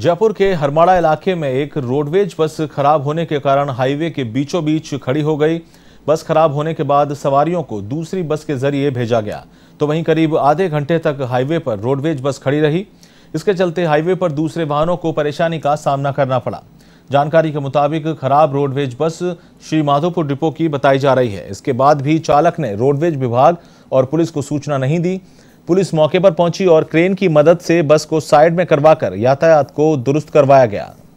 जयपुर के हरमाड़ा इलाके में एक रोडवेज बस खराब होने के कारण हाईवे के बीचों बीच खड़ी हो गई बस खराब होने के बाद सवारियों को दूसरी बस के जरिए भेजा गया तो वहीं करीब आधे घंटे तक हाईवे पर रोडवेज बस खड़ी रही इसके चलते हाईवे पर दूसरे वाहनों को परेशानी का सामना करना पड़ा जानकारी के मुताबिक खराब roadways bus Shri Madhopur depot की बताई जा रही है इसके बाद भी चालक ने रोडवेज विभाग और पुलिस को सूचना नहीं दी पुलिस मौके पर पहुंची और क्रेन की मदद से बस को साइड में करवाकर यातायात को दुरुस्त करवाया गया